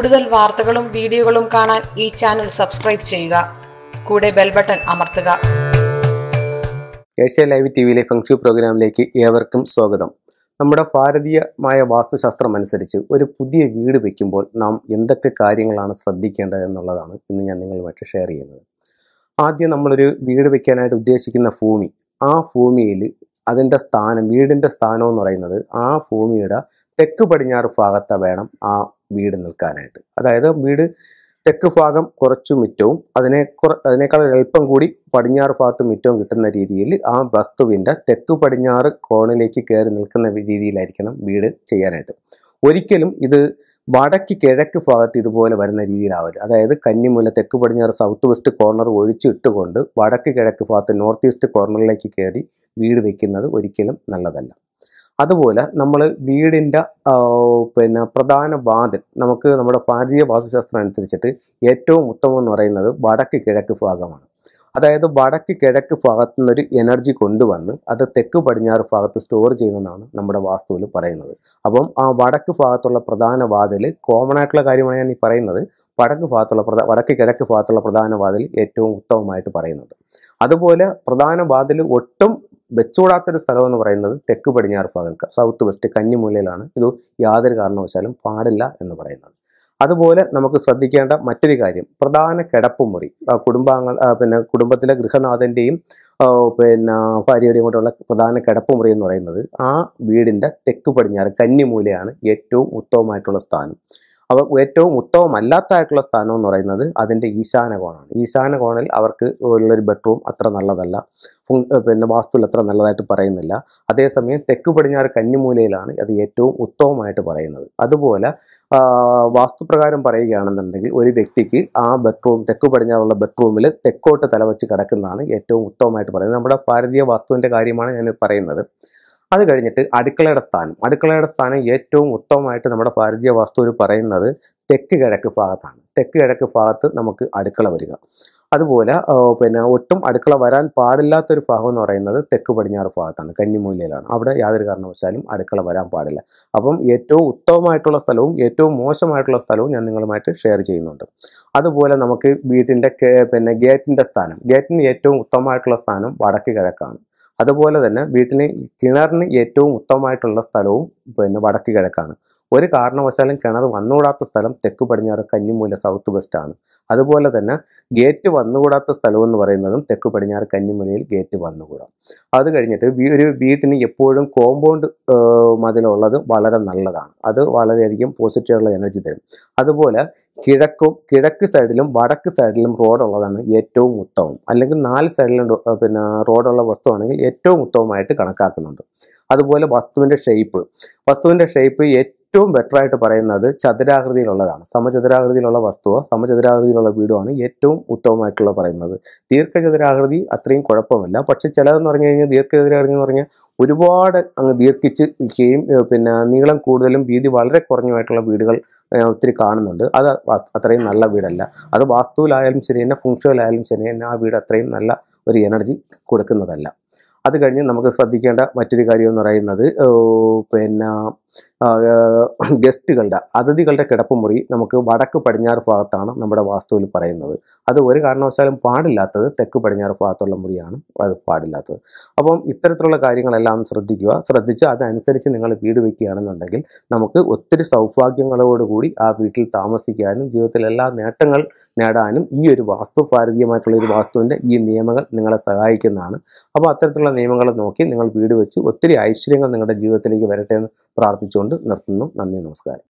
കൂടുതൽ വാർത്തകളും വീഡിയോകളും കാണാൻ ഈ ചാനൽ സബ്സ്ക്രൈബ് ചെയ്യുക കൂടെ ബെൽ ബട്ടൺ അമർത്തുക ഏഷ്യ ലൈവ് ടി വിയിലെ ഫെങ്ഷു പ്രോഗ്രാമിലേക്ക് ഏവർക്കും സ്വാഗതം നമ്മുടെ ഭാരതീയമായ വാസ്തുശാസ്ത്രം അനുസരിച്ച് ഒരു പുതിയ വീട് വയ്ക്കുമ്പോൾ നാം എന്തൊക്കെ കാര്യങ്ങളാണ് ശ്രദ്ധിക്കേണ്ടത് എന്നുള്ളതാണ് ഇന്ന് ഞാൻ നിങ്ങളുമായിട്ട് ഷെയർ ചെയ്യുന്നത് ആദ്യം നമ്മളൊരു വീട് വയ്ക്കാനായിട്ട് ഉദ്ദേശിക്കുന്ന ഭൂമി ആ ഭൂമിയിൽ അതിൻ്റെ സ്ഥാനം വീടിൻ്റെ സ്ഥാനം എന്ന് പറയുന്നത് ആ ഭൂമിയുടെ തെക്ക് പടിഞ്ഞാറ് ഭാഗത്ത് വേണം ആ വീട് നിൽക്കാനായിട്ട് അതായത് വീട് തെക്ക് ഭാഗം കുറച്ചു മിറ്റവും അതിനെ കുറ അതിനേക്കാൾ അല്പം കൂടി പടിഞ്ഞാറ് ഭാഗത്ത് മിറ്റവും കിട്ടുന്ന രീതിയിൽ ആ വസ്തുവിൻ്റെ തെക്ക് പടിഞ്ഞാറ് കോണിലേക്ക് കയറി നിൽക്കുന്ന രീതിയിലായിരിക്കണം വീട് ചെയ്യാനായിട്ട് ഒരിക്കലും ഇത് വടക്ക് കിഴക്ക് ഭാഗത്ത് ഇതുപോലെ വരുന്ന രീതിയിലാവില്ല അതായത് കന്നിമൂല തെക്ക് പടിഞ്ഞാറ് സൗത്ത് വെസ്റ്റ് കോർണർ ഒഴിച്ചിട്ടുകൊണ്ട് വടക്ക് കിഴക്ക് ഭാഗത്ത് നോർത്ത് ഈസ്റ്റ് കോർണറിലേക്ക് കയറി വീട് വയ്ക്കുന്നത് ഒരിക്കലും നല്ലതല്ല അതുപോലെ നമ്മൾ വീടിൻ്റെ പിന്നെ പ്രധാന വാതിൽ നമുക്ക് നമ്മുടെ ഭാരതീയ വാസ്തുശാസ്ത്രം അനുസരിച്ചിട്ട് ഏറ്റവും ഉത്തമം എന്ന് പറയുന്നത് വടക്ക് കിഴക്ക് ഭാഗമാണ് അതായത് വടക്ക് കിഴക്ക് ഭാഗത്തു നിന്നൊരു എനർജി കൊണ്ടുവന്ന് അത് തെക്ക് പടിഞ്ഞാറ് ഭാഗത്ത് സ്റ്റോർ ചെയ്യുന്നതാണ് നമ്മുടെ വാസ്തുവിൽ പറയുന്നത് അപ്പം ആ വടക്ക് ഭാഗത്തുള്ള പ്രധാന വാതിൽ കോമൺ ആയിട്ടുള്ള കാര്യമാണ് ഞാൻ ഈ പറയുന്നത് വടക്ക് ഭാഗത്തുള്ള പ്രധാ വടക്ക് കിഴക്ക് ഭാഗത്തുള്ള പ്രധാന വാതിൽ ഏറ്റവും ഉത്തമമായിട്ട് പറയുന്നത് അതുപോലെ പ്രധാന വാതിൽ ഒട്ടും വെച്ചുകൂടാത്തൊരു സ്ഥലം എന്ന് പറയുന്നത് തെക്ക് പടിഞ്ഞാറ് ഭാഗം സൗത്ത് വെസ്റ്റ് കന്നിമൂലയിലാണ് ഇത് യാതൊരു കാരണവശാലും പാടില്ല എന്ന് പറയുന്നത് അതുപോലെ നമുക്ക് ശ്രദ്ധിക്കേണ്ട മറ്റൊരു കാര്യം പ്രധാന കിടപ്പുമുറി കുടുംബാംഗ പിന്നെ കുടുംബത്തിലെ ഗൃഹനാഥൻ്റെയും പിന്നെ ഭാര്യയുടെയും കൂടെയുള്ള പ്രധാന കിടപ്പുമുറി എന്ന് പറയുന്നത് ആ വീടിൻ്റെ തെക്ക് പടിഞ്ഞാറ് കന്നിമൂലയാണ് ഏറ്റവും ഉത്തമമായിട്ടുള്ള സ്ഥാനം അവർ ഏറ്റവും അല്ലാത്തതായിട്ടുള്ള സ്ഥാനം എന്ന് പറയുന്നത് അതിൻ്റെ ഈശാന കോണാണ് ഈശാന കോണിൽ അവർക്ക് ഉള്ളൊരു ബെഡ്റൂം അത്ര നല്ലതല്ല പിന്നെ വാസ്തുവിൽ അത്ര നല്ലതായിട്ട് പറയുന്നില്ല അതേസമയം തെക്ക് പടിഞ്ഞാറ് കന്നിമൂലയിലാണ് അത് ഏറ്റവും ഉത്തമമായിട്ട് പറയുന്നത് അതുപോലെ വാസ്തുപ്രകാരം പറയുകയാണെന്നുണ്ടെങ്കിൽ ഒരു വ്യക്തിക്ക് ആ ബെഡ്റൂം തെക്ക് പടിഞ്ഞാറുള്ള ബെഡ്റൂമിൽ തെക്കോട്ട് തലവച്ച് കിടക്കുന്നതാണ് ഏറ്റവും ഉത്തമമായിട്ട് പറയുന്നത് നമ്മുടെ ഭാരതീയ വാസ്തുവിൻ്റെ കാര്യമാണ് ഞാൻ പറയുന്നത് അത് കഴിഞ്ഞിട്ട് അടുക്കളയുടെ സ്ഥാനം അടുക്കളയുടെ സ്ഥാനം ഏറ്റവും ഉത്തമമായിട്ട് നമ്മുടെ ഭാരതീയ വാസ്തുവിൽ പറയുന്നത് തെക്ക് കിഴക്ക് ഭാഗത്താണ് തെക്ക് കിഴക്ക് ഭാഗത്ത് നമുക്ക് അടുക്കള വരിക അതുപോലെ പിന്നെ ഒട്ടും അടുക്കള വരാൻ പാടില്ലാത്തൊരു ഭാഗം എന്ന് പറയുന്നത് തെക്ക് പടിഞ്ഞാറ് ഭാഗത്താണ് കന്നിമൂലയിലാണ് അവിടെ യാതൊരു കാരണവശാലും അടുക്കള വരാൻ പാടില്ല അപ്പം ഏറ്റവും ഉത്തമമായിട്ടുള്ള സ്ഥലവും ഏറ്റവും മോശമായിട്ടുള്ള സ്ഥലവും ഞാൻ നിങ്ങളുമായിട്ട് ഷെയർ ചെയ്യുന്നുണ്ട് അതുപോലെ നമുക്ക് വീട്ടിൻ്റെ പിന്നെ ഗേറ്റിൻ്റെ സ്ഥാനം ഗേറ്റിന് ഏറ്റവും ഉത്തമമായിട്ടുള്ള സ്ഥാനം വടക്ക് കിഴക്കാണ് അതുപോലെ തന്നെ വീട്ടിന് കിണറിന് ഏറ്റവും ഉത്തമമായിട്ടുള്ള സ്ഥലവും പിന്നെ വടക്ക് കിഴക്കാണ് ഒരു കാരണവശാലും കിണർ വന്നുകൂടാത്ത സ്ഥലം തെക്ക് പടിഞ്ഞാറ് കന്നിമൂല സൗത്ത് വെസ്റ്റ് ആണ് അതുപോലെ തന്നെ ഗേറ്റ് വന്നുകൂടാത്ത സ്ഥലം എന്ന് പറയുന്നതും തെക്ക് പടിഞ്ഞാറ് കന്നിമൂലയിൽ ഗേറ്റ് വന്നുകൂടാം അത് കഴിഞ്ഞിട്ട് ഒരു വീട്ടിന് എപ്പോഴും കോമ്പൗണ്ട് മതിലുള്ളത് വളരെ നല്ലതാണ് അത് വളരെയധികം പോസിറ്റീവുള്ള എനർജി തരും അതുപോലെ കിഴക്കും കിഴക്ക് സൈഡിലും വടക്ക് സൈഡിലും റോഡുള്ളതാണ് ഏറ്റവും ഉത്തമം അല്ലെങ്കിൽ നാല് സൈഡിലും പിന്നെ റോഡുള്ള വസ്തുവാണെങ്കിൽ ഏറ്റവും ഉത്തമമായിട്ട് കണക്കാക്കുന്നുണ്ട് അതുപോലെ വസ്തുവിൻ്റെ ഷേപ്പ് വസ്തുവിൻ്റെ ഷേപ്പ് ഏറ്റവും ബെറ്റർ ആയിട്ട് പറയുന്നത് ചതുരാകൃതിയിലുള്ളതാണ് സമചതുരാകൃതിയിലുള്ള വസ്തുവോ സമചതുരാകൃതിയിലുള്ള വീടോ ആണ് ഏറ്റവും ഉത്തമമായിട്ടുള്ള പറയുന്നത് ദീർഘചതുരാകൃതി അത്രയും കുഴപ്പമില്ല പക്ഷെ ചിലതെന്ന് പറഞ്ഞു കഴിഞ്ഞാൽ ദീർഘചതുരാകൃതി എന്ന് പറഞ്ഞാൽ ഒരുപാട് അങ്ങ് ദീർഘിച്ച് ചെയ്യും പിന്നെ നീളം കൂടുതലും വീതി വളരെ കുറഞ്ഞുമായിട്ടുള്ള വീടുകൾ ഒത്തിരി കാണുന്നുണ്ട് അത് അത്രയും നല്ല വീടല്ല അത് വാസ്തുവിലായാലും ശരി തന്നെ ഫുങ്ഷനിലായാലും ശരി തന്നെ ആ വീട് അത്രയും നല്ല ഒരു എനർജി കൊടുക്കുന്നതല്ല അത് കഴിഞ്ഞ് നമുക്ക് ശ്രദ്ധിക്കേണ്ട മറ്റൊരു കാര്യം എന്ന് പറയുന്നത് പിന്നെ ഗസ്റ്റുകളുടെ അതിഥികളുടെ കിടപ്പുമുറി നമുക്ക് വടക്ക് പടിഞ്ഞാറ് ഭാഗത്താണ് നമ്മുടെ വാസ്തുവിൽ പറയുന്നത് അത് ഒരു കാരണവശാലും പാടില്ലാത്തത് തെക്ക് പടിഞ്ഞാറ് ഭാഗത്തുള്ള മുറിയാണ് അത് പാടില്ലാത്തത് അപ്പം ഇത്തരത്തിലുള്ള കാര്യങ്ങളെല്ലാം ശ്രദ്ധിക്കുക ശ്രദ്ധിച്ച് അതനുസരിച്ച് നിങ്ങൾ വീട് വയ്ക്കുകയാണെന്നുണ്ടെങ്കിൽ നമുക്ക് ഒത്തിരി സൗഭാഗ്യങ്ങളോടുകൂടി ആ വീട്ടിൽ താമസിക്കാനും ജീവിതത്തിൽ എല്ലാ നേട്ടങ്ങൾ നേടാനും ഈ ഒരു വാസ്തു ഭാരതീയമായിട്ടുള്ള ഒരു വാസ്തുവിൻ്റെ ഈ നിയമങ്ങൾ നിങ്ങളെ സഹായിക്കുന്നതാണ് അപ്പോൾ അത്തരത്തിലുള്ള നിയമങ്ങൾ നോക്കി നിങ്ങൾ വീട് വെച്ച് ഒത്തിരി ഐശ്വര്യങ്ങൾ നിങ്ങളുടെ ജീവിതത്തിലേക്ക് വരട്ടെ എന്ന് പ്രാർത്ഥിക്കുന്നു പ്രാർത്ഥിച്ചുകൊണ്ട് നിർത്തുന്നു നന്ദി നമസ്കാരം